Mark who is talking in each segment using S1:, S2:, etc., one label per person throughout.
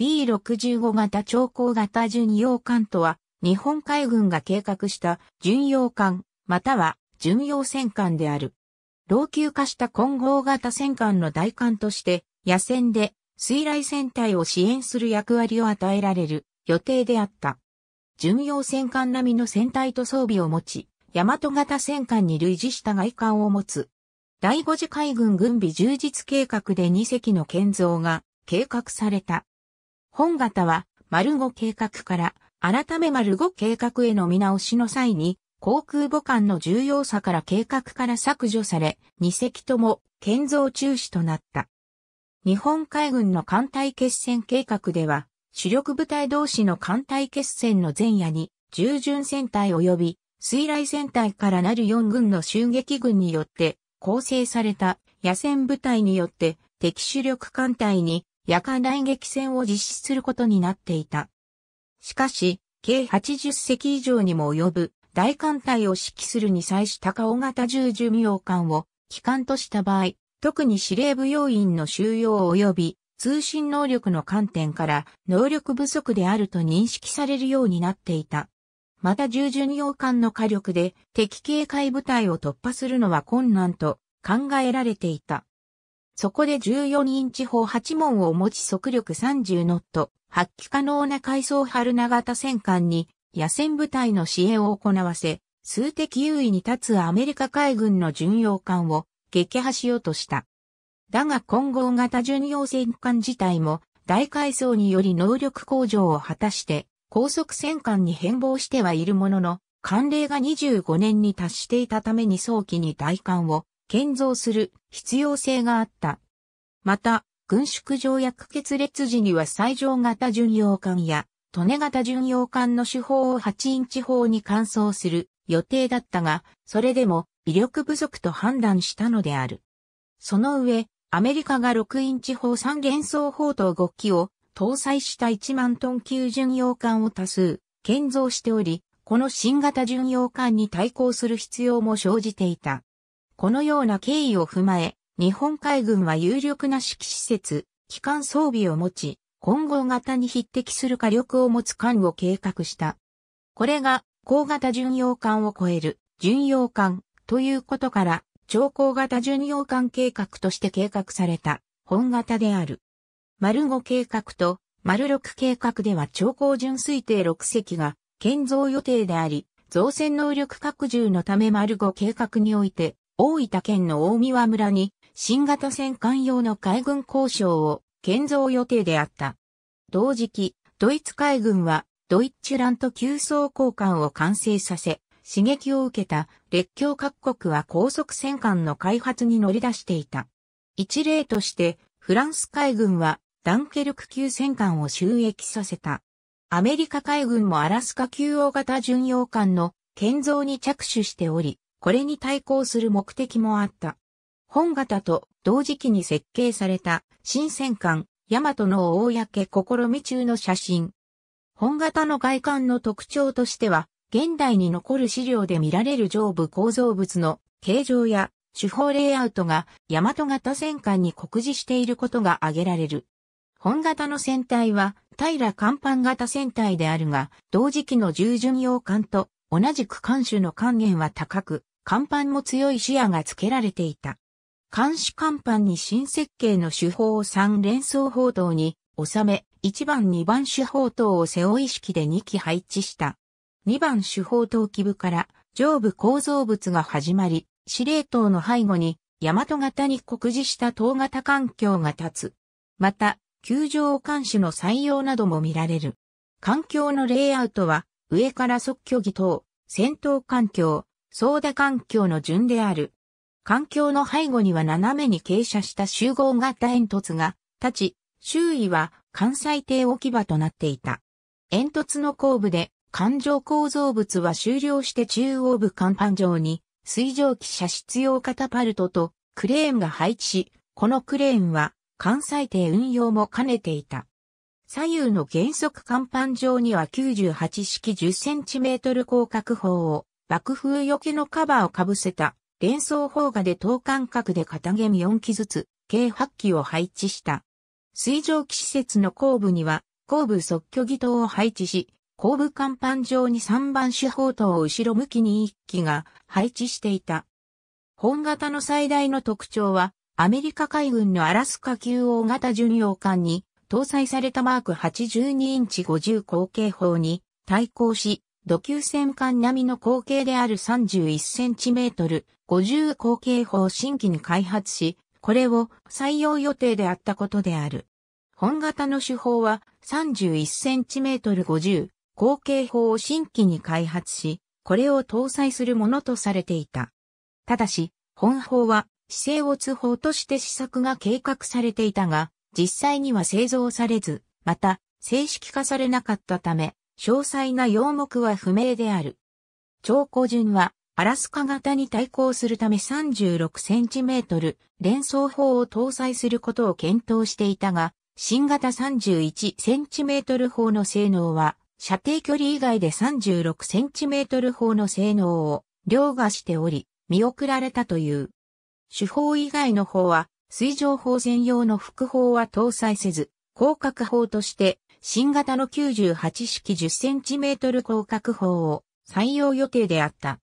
S1: B65 型超高型巡洋艦とは、日本海軍が計画した巡洋艦、または巡洋戦艦である。老朽化した混合型戦艦の代艦として、野戦で水雷戦隊を支援する役割を与えられる予定であった。巡洋戦艦並みの戦隊と装備を持ち、大和型戦艦に類似した外艦を持つ。第5次海軍軍備充実計画で2隻の建造が計画された。本型は、丸5計画から、改め丸5計画への見直しの際に、航空母艦の重要さから計画から削除され、2隻とも建造中止となった。日本海軍の艦隊決戦計画では、主力部隊同士の艦隊決戦の前夜に、従順戦隊及び水雷戦隊からなる4軍の襲撃軍によって構成された野戦部隊によって敵主力艦隊に夜間大撃戦を実施することになっていた。しかし、計80隻以上にも及ぶ大艦隊を指揮するに際した顔型重巡洋艦を機関とした場合、特に司令部要員の収容及び通信能力の観点から能力不足であると認識されるようになっていた。また従順洋艦の火力で敵警戒部隊を突破するのは困難と考えられていた。そこで14インチ砲8門を持ち速力30ノット、発揮可能な海藻春長型戦艦に野戦部隊の支援を行わせ、数的優位に立つアメリカ海軍の巡洋艦を撃破しようとした。だが混合型巡洋戦艦自体も大改装により能力向上を果たして高速戦艦に変貌してはいるものの、慣例が25年に達していたために早期に大艦を建造する必要性があった。また、軍縮条約決裂時には最上型巡洋艦や、利根型巡洋艦の手法を8インチ砲に換装する予定だったが、それでも威力不足と判断したのである。その上、アメリカが6インチ砲3連装砲と5機を搭載した1万トン級巡洋艦を多数建造しており、この新型巡洋艦に対抗する必要も生じていた。このような経緯を踏まえ、日本海軍は有力な指揮施設、機関装備を持ち、混合型に匹敵する火力を持つ艦を計画した。これが、高型巡洋艦を超える、巡洋艦、ということから、超高型巡洋艦計画として計画された、本型である。丸5計画と、丸6計画では超高巡水艇6隻が建造予定であり、造船能力拡充のため丸5計画において、大分県の大宮村に新型戦艦用の海軍交渉を建造予定であった。同時期、ドイツ海軍はドイッチラント急走交換を完成させ、刺激を受けた列強各国は高速戦艦の開発に乗り出していた。一例として、フランス海軍はダンケルク級戦艦を収益させた。アメリカ海軍もアラスカ級大型巡洋艦の建造に着手しており、これに対抗する目的もあった。本型と同時期に設計された新戦艦ヤマトの公試み中の写真。本型の外観の特徴としては、現代に残る資料で見られる上部構造物の形状や手法レイアウトが大和型戦艦に酷似していることが挙げられる。本型の船体は平甲板型船体であるが、同時期の従順洋艦と同じく艦首の艦源は高く、甲板も強い視野が付けられていた。監視甲板に新設計の手法を3連装砲塔に収め、1番2番手砲塔を背負い式で2機配置した。2番手砲塔基部から上部構造物が始まり、司令塔の背後に大和型に酷似した塔型環境が立つ。また、球場監視の採用なども見られる。環境のレイアウトは、上から即挙技等、戦闘環境、相打環境の順である。環境の背後には斜めに傾斜した集合型煙突が立ち、周囲は関西艇置き場となっていた。煙突の後部で環状構造物は終了して中央部甲板上に水蒸気射出用カタパルトとクレーンが配置し、このクレーンは関西艇運用も兼ねていた。左右の原則甲板上には98式10センチメートル広角砲を爆風よけのカバーをかぶせた連装砲画で等間隔で片み4機ずつ、計8機を配置した。水上機施設の後部には、後部即居技等を配置し、後部甲板上に3番手砲塔を後ろ向きに1機が配置していた。本型の最大の特徴は、アメリカ海軍のアラスカ級大型巡洋艦に搭載されたマーク82インチ50口径砲に対抗し、土球戦艦並みの口径である 31cm、50口径砲を新規に開発し、これを採用予定であったことである。本型の手法は 31cm、50口径砲を新規に開発し、これを搭載するものとされていた。ただし、本砲は、姿勢を砲として試作が計画されていたが、実際には製造されず、また、正式化されなかったため、詳細な要目は不明である。超古順は、アラスカ型に対抗するため 36cm 連想砲を搭載することを検討していたが、新型 31cm 砲の性能は、射程距離以外で 36cm 砲の性能を凌駕しており、見送られたという。手法以外の砲は、水上砲専用の副砲は搭載せず、広角砲として新型の98式 10cm 広角砲を採用予定であった。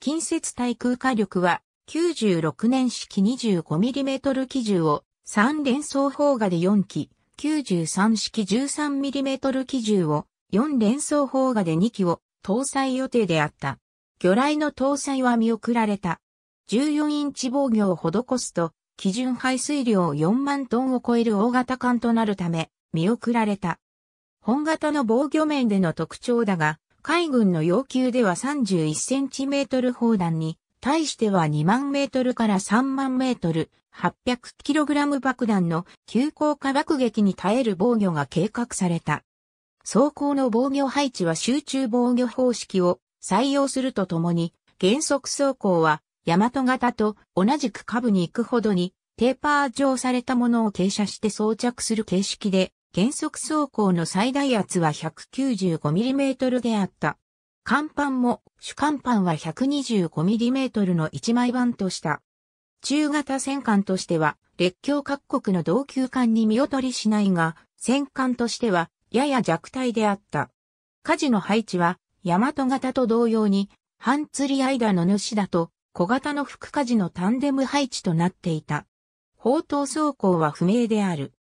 S1: 近接対空火力は96年式 25mm 機銃を3連装砲画で4機、93式 13mm 機銃を4連装砲画で2機を搭載予定であった。魚雷の搭載は見送られた。14インチ防御を施すと、基準排水量4万トンを超える大型艦となるため、見送られた。本型の防御面での特徴だが、海軍の要求では 31cm 砲弾に、対しては2万メートルから3万メートル、800kg 爆弾の急降下爆撃に耐える防御が計画された。装甲の防御配置は集中防御方式を採用するとともに、原則装甲は、大和型と同じく下部に行くほどに、テーパー状されたものを傾斜して装着する形式で原則走行の最大圧は 195mm であった。甲板も主甲板は 125mm の一枚板とした。中型戦艦としては列強各国の同級艦に見劣りしないが、戦艦としてはやや弱体であった。火事の配置は大和型と同様に半釣り間の主だと小型の副火事のタンデム配置となっていた。砲塔走行は不明である。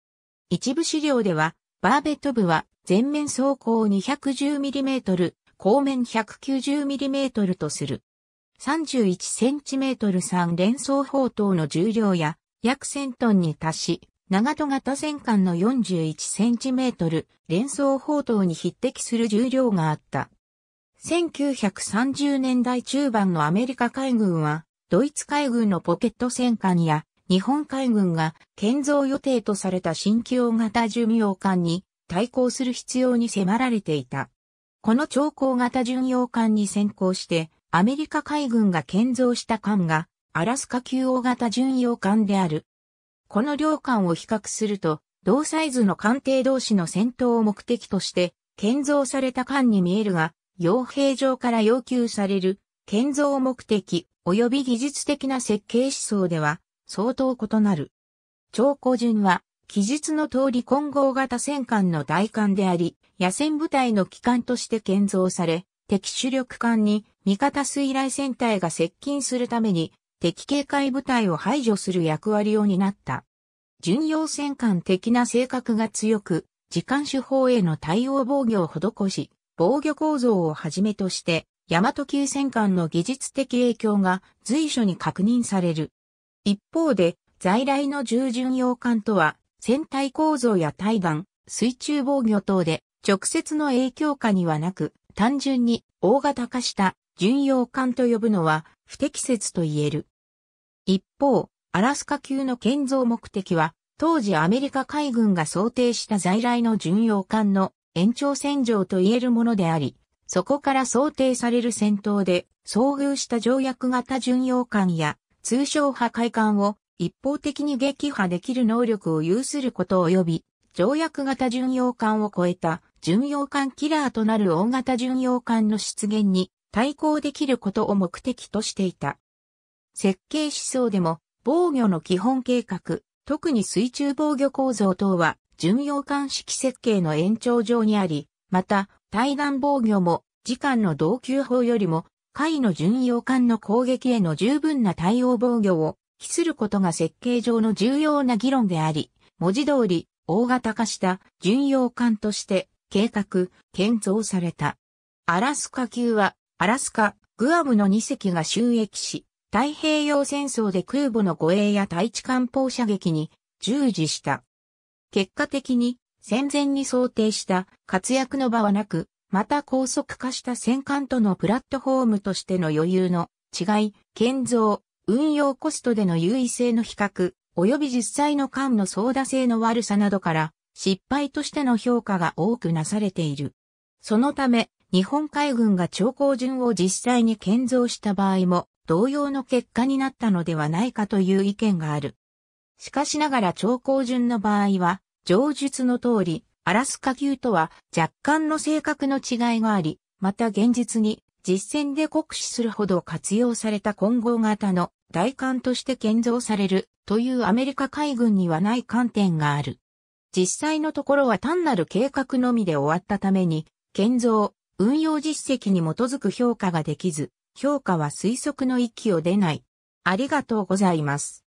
S1: 一部資料では、バーベット部は全面走行 210mm、後面 190mm とする。31cm3 連装砲塔の重量や約1000トンに達し、長戸型戦艦の 41cm 連装砲塔に匹敵する重量があった。1930年代中盤のアメリカ海軍は、ドイツ海軍のポケット戦艦や日本海軍が建造予定とされた新旧大型巡洋艦に対抗する必要に迫られていた。この超高型巡洋艦に先行して、アメリカ海軍が建造した艦が、アラスカ級大型巡洋艦である。この両艦を比較すると、同サイズの艦艇同士の戦闘を目的として、建造された艦に見えるが、傭兵上から要求される、建造目的及び技術的な設計思想では、相当異なる。超古順は、記述の通り混合型戦艦の大艦であり、野戦部隊の機関として建造され、敵主力艦に味方水雷戦隊が接近するために敵警戒部隊を排除する役割を担った。巡洋戦艦的な性格が強く、時間手法への対応防御を施し、防御構造をはじめとして、大和級戦艦の技術的影響が随所に確認される。一方で、在来の従順洋艦とは、船体構造や対岸、水中防御等で、直接の影響下にはなく、単純に大型化した巡洋艦と呼ぶのは不適切と言える。一方、アラスカ級の建造目的は、当時アメリカ海軍が想定した在来の巡洋艦の延長線上と言えるものであり、そこから想定される戦闘で遭遇した条約型巡洋艦や通称破壊艦を一方的に撃破できる能力を有すること及び、条約型巡洋艦を超えた巡洋艦キラーとなる大型巡洋艦の出現に対抗できることを目的としていた。設計思想でも防御の基本計画、特に水中防御構造等は巡洋艦式設計の延長上にあり、また対岸防御も時間の同級砲よりも海の巡洋艦の攻撃への十分な対応防御を期することが設計上の重要な議論であり、文字通り大型化した巡洋艦として計画、建造された。アラスカ級は、アラスカ、グアムの2隻が収益し、太平洋戦争で空母の護衛や対地艦砲射撃に従事した。結果的に戦前に想定した活躍の場はなく、また高速化した戦艦とのプラットフォームとしての余裕の違い、建造、運用コストでの優位性の比較、及び実際の艦の操舵性の悪さなどから失敗としての評価が多くなされている。そのため、日本海軍が超高順を実際に建造した場合も同様の結果になったのではないかという意見がある。しかしながら超高順の場合は、上述の通り、アラスカ級とは若干の性格の違いがあり、また現実に実戦で酷使するほど活用された混合型の大艦として建造されるというアメリカ海軍にはない観点がある。実際のところは単なる計画のみで終わったために、建造、運用実績に基づく評価ができず、評価は推測の域を出ない。ありがとうございます。